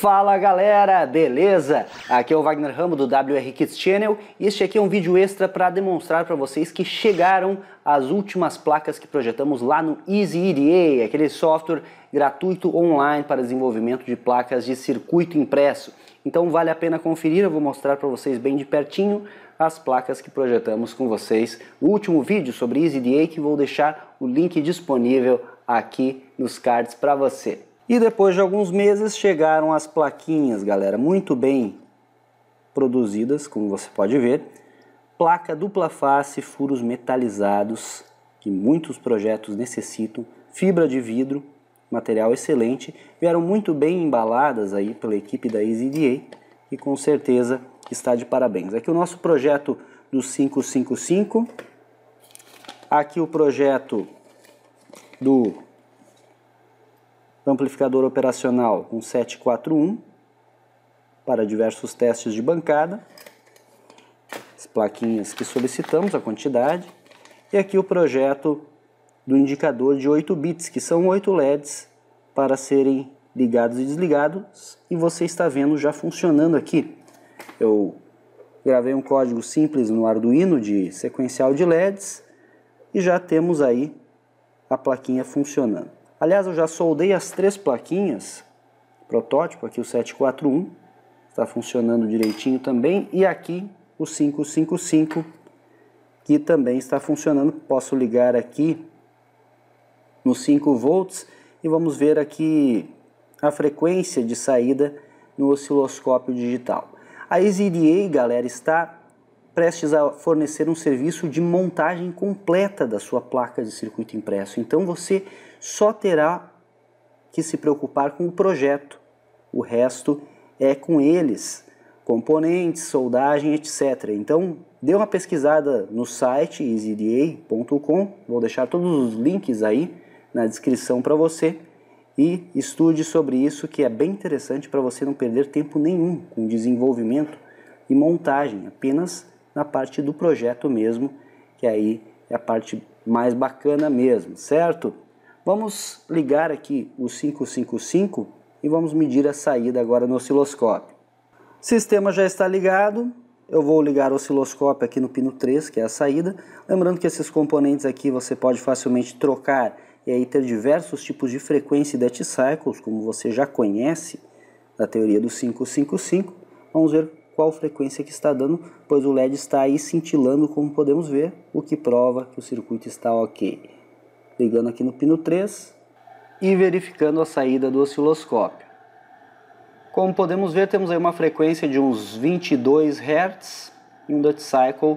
Fala galera, beleza? Aqui é o Wagner Rambo do WR Kids Channel e este aqui é um vídeo extra para demonstrar para vocês que chegaram as últimas placas que projetamos lá no Easy EDA, aquele software gratuito online para desenvolvimento de placas de circuito impresso. Então vale a pena conferir, eu vou mostrar para vocês bem de pertinho as placas que projetamos com vocês O último vídeo sobre EDA que vou deixar o link disponível aqui nos cards para você. E depois de alguns meses chegaram as plaquinhas, galera, muito bem produzidas, como você pode ver. Placa dupla face, furos metalizados, que muitos projetos necessitam, fibra de vidro, material excelente, vieram muito bem embaladas aí pela equipe da EasyDA e com certeza está de parabéns. Aqui o nosso projeto do 555, aqui o projeto do amplificador operacional com 741 para diversos testes de bancada, as plaquinhas que solicitamos, a quantidade, e aqui o projeto do indicador de 8 bits, que são 8 LEDs para serem ligados e desligados, e você está vendo já funcionando aqui. Eu gravei um código simples no Arduino de sequencial de LEDs e já temos aí a plaquinha funcionando. Aliás, eu já soldei as três plaquinhas, protótipo, aqui o 741, está funcionando direitinho também, e aqui o 555, que também está funcionando. Posso ligar aqui no 5 volts e vamos ver aqui a frequência de saída no osciloscópio digital. A EasyDA, galera, está prestes a fornecer um serviço de montagem completa da sua placa de circuito impresso. Então você só terá que se preocupar com o projeto. O resto é com eles, componentes, soldagem, etc. Então dê uma pesquisada no site easyda.com, vou deixar todos os links aí na descrição para você e estude sobre isso que é bem interessante para você não perder tempo nenhum com desenvolvimento e montagem, apenas na parte do projeto mesmo, que aí é a parte mais bacana mesmo, certo? Vamos ligar aqui o 555 e vamos medir a saída agora no osciloscópio. O sistema já está ligado, eu vou ligar o osciloscópio aqui no pino 3, que é a saída. Lembrando que esses componentes aqui você pode facilmente trocar e aí ter diversos tipos de frequência e death cycles, como você já conhece da teoria do 555. Vamos ver qual frequência que está dando, pois o LED está aí cintilando como podemos ver, o que prova que o circuito está ok. Ligando aqui no pino 3 e verificando a saída do osciloscópio. Como podemos ver, temos aí uma frequência de uns 22 Hz e um duty Cycle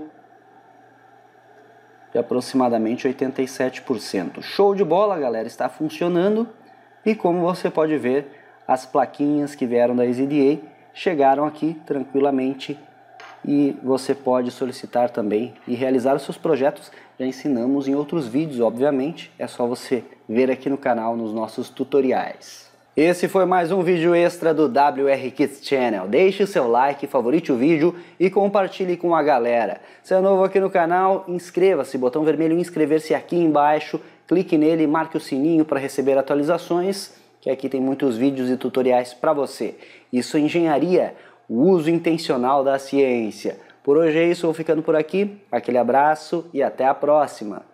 de aproximadamente 87%. Show de bola, galera, está funcionando. E como você pode ver, as plaquinhas que vieram da EZDA chegaram aqui tranquilamente e você pode solicitar também e realizar os seus projetos. Já ensinamos em outros vídeos, obviamente, é só você ver aqui no canal nos nossos tutoriais. Esse foi mais um vídeo extra do WR Kids Channel. Deixe seu like, favorite o vídeo e compartilhe com a galera. Se é novo aqui no canal, inscreva-se, botão vermelho inscrever-se aqui embaixo, clique nele, marque o sininho para receber atualizações que aqui tem muitos vídeos e tutoriais para você. Isso é engenharia, o uso intencional da ciência. Por hoje é isso, vou ficando por aqui. Aquele abraço e até a próxima!